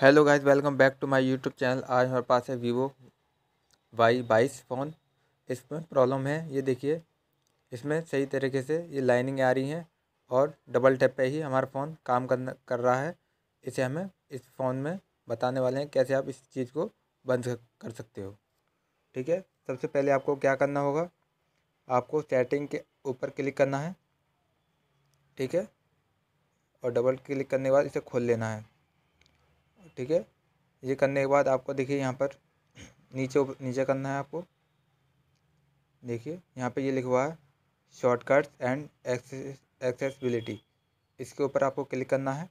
hello guys welcome back to my YouTube channel आज हमारे पास है वीवो वाई बाईस फ़ोन इसमें प्रॉब्लम है ये देखिए इसमें सही तरीके से ये लाइनिंग आ रही हैं और डबल टैप पे ही हमारा फ़ोन काम कर कर रहा है इसे हमें इस फ़ोन में बताने वाले हैं कैसे आप इस चीज़ को बंद कर सकते हो ठीक है सबसे पहले आपको क्या करना होगा आपको सेटिंग के ऊपर क्लिक करना है ठीक है और डबल क्लिक करने के बाद इसे खोल लेना है ठीक है ये करने के बाद आपको देखिए यहाँ पर नीचे नीचे करना है आपको देखिए यहाँ पे ये यह हुआ है शॉर्टकट्स एंड एक्सेसबिलिटी इसके ऊपर आपको क्लिक करना है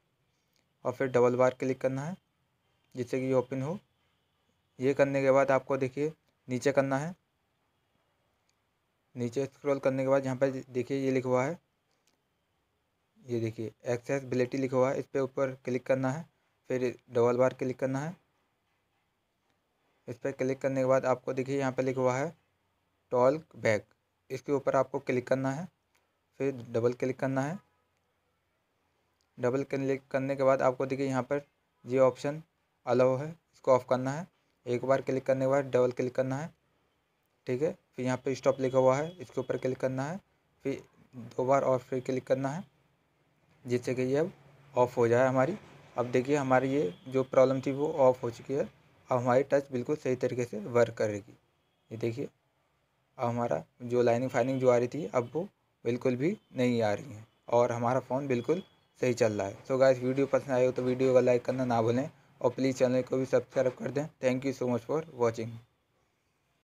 और फिर डबल बार क्लिक करना है जिससे कि ये ओपन हो ये करने के बाद आपको देखिए नीचे करना है नीचे स्क्रॉल करने के बाद यहाँ पर देखिए ये लिखवा हुआ है ये देखिए एक्सेसबिलिटी लिखा हुआ है इस पर ऊपर क्लिक करना है फिर डबल बार क्लिक करना है इस पर क्लिक करने के बाद आपको देखिए यहाँ पे लिखा हुआ है टॉल्क बैग इसके ऊपर आपको क्लिक करना है फिर डबल क्लिक करना है डबल क्लिक करने के बाद आपको देखिए यहाँ पर ये ऑप्शन अलाउ है इसको ऑफ़ करना है एक बार क्लिक करने के बाद डबल क्लिक करना है ठीक है फिर यहाँ पे स्टॉप लिखा हुआ है इसके ऊपर क्लिक करना है फिर दो बार और फिर क्लिक करना है जिससे कि ये अब ऑफ़ हो जाए हमारी अब देखिए हमारी ये जो प्रॉब्लम थी वो ऑफ़ हो चुकी है अब हमारी टच बिल्कुल सही तरीके से वर्क करेगी ये देखिए अब हमारा जो लाइनिंग फाइनिंग जो आ रही थी अब वो बिल्कुल भी नहीं आ रही है और हमारा फ़ोन बिल्कुल सही चल रहा है सो गाइस वीडियो पसंद आए हो तो वीडियो को लाइक करना ना भूलें और प्लीज़ चैनल को भी सब्सक्राइब कर दें thank you so much for watching